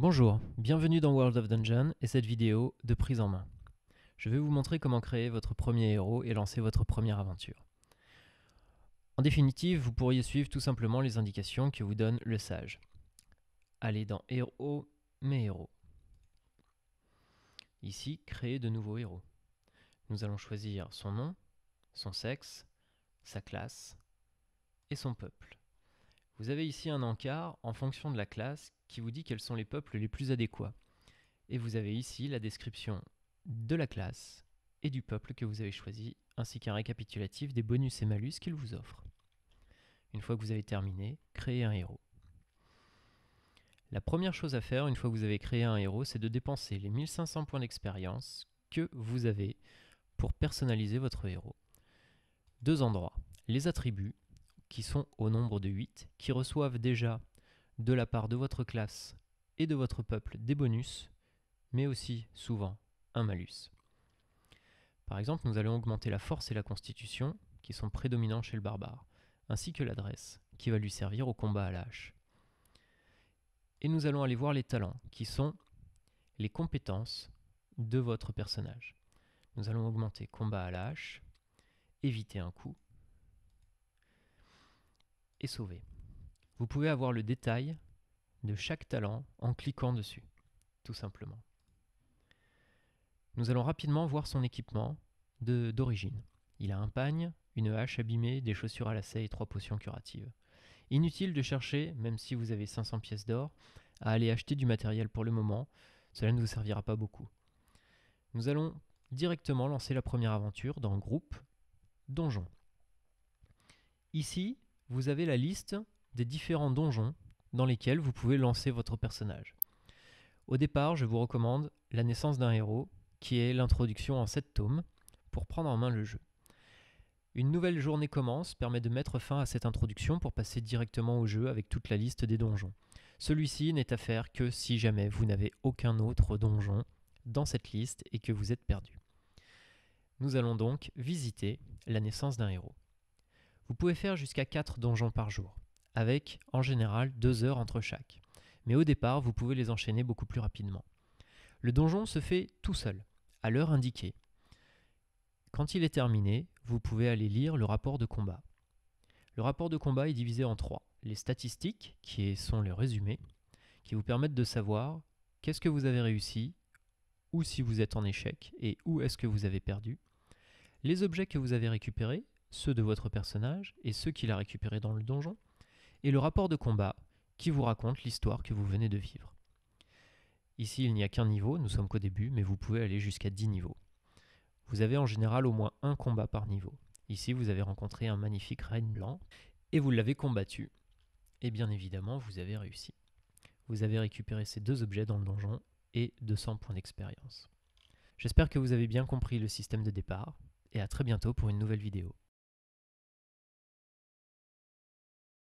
Bonjour, bienvenue dans World of Dungeon et cette vidéo de prise en main. Je vais vous montrer comment créer votre premier héros et lancer votre première aventure. En définitive, vous pourriez suivre tout simplement les indications que vous donne le sage. Allez dans Héros, mes héros. Ici, créer de nouveaux héros. Nous allons choisir son nom, son sexe, sa classe et son peuple. Vous avez ici un encart en fonction de la classe qui vous dit quels sont les peuples les plus adéquats. Et vous avez ici la description de la classe et du peuple que vous avez choisi, ainsi qu'un récapitulatif des bonus et malus qu'il vous offre. Une fois que vous avez terminé, créez un héros. La première chose à faire une fois que vous avez créé un héros, c'est de dépenser les 1500 points d'expérience que vous avez pour personnaliser votre héros. Deux endroits, les attributs qui sont au nombre de 8, qui reçoivent déjà de la part de votre classe et de votre peuple des bonus, mais aussi souvent un malus. Par exemple, nous allons augmenter la force et la constitution, qui sont prédominants chez le barbare, ainsi que l'adresse, qui va lui servir au combat à la Et nous allons aller voir les talents, qui sont les compétences de votre personnage. Nous allons augmenter combat à la éviter un coup, et sauvé. Vous pouvez avoir le détail de chaque talent en cliquant dessus, tout simplement. Nous allons rapidement voir son équipement d'origine. Il a un pagne, une hache abîmée, des chaussures à lacets et trois potions curatives. Inutile de chercher, même si vous avez 500 pièces d'or, à aller acheter du matériel pour le moment, cela ne vous servira pas beaucoup. Nous allons directement lancer la première aventure dans Groupe, Donjon. Ici, vous avez la liste des différents donjons dans lesquels vous pouvez lancer votre personnage. Au départ, je vous recommande La naissance d'un héros, qui est l'introduction en 7 tomes, pour prendre en main le jeu. Une nouvelle journée commence permet de mettre fin à cette introduction pour passer directement au jeu avec toute la liste des donjons. Celui-ci n'est à faire que si jamais vous n'avez aucun autre donjon dans cette liste et que vous êtes perdu. Nous allons donc visiter la naissance d'un héros. Vous pouvez faire jusqu'à 4 donjons par jour, avec en général 2 heures entre chaque. Mais au départ, vous pouvez les enchaîner beaucoup plus rapidement. Le donjon se fait tout seul, à l'heure indiquée. Quand il est terminé, vous pouvez aller lire le rapport de combat. Le rapport de combat est divisé en 3. Les statistiques, qui sont les résumés, qui vous permettent de savoir qu'est-ce que vous avez réussi, ou si vous êtes en échec, et où est-ce que vous avez perdu. Les objets que vous avez récupérés, ceux de votre personnage et ceux qu'il a récupérés dans le donjon, et le rapport de combat qui vous raconte l'histoire que vous venez de vivre. Ici, il n'y a qu'un niveau, nous sommes qu'au début, mais vous pouvez aller jusqu'à 10 niveaux. Vous avez en général au moins un combat par niveau. Ici, vous avez rencontré un magnifique reine blanc et vous l'avez combattu. Et bien évidemment, vous avez réussi. Vous avez récupéré ces deux objets dans le donjon et 200 points d'expérience. J'espère que vous avez bien compris le système de départ et à très bientôt pour une nouvelle vidéo.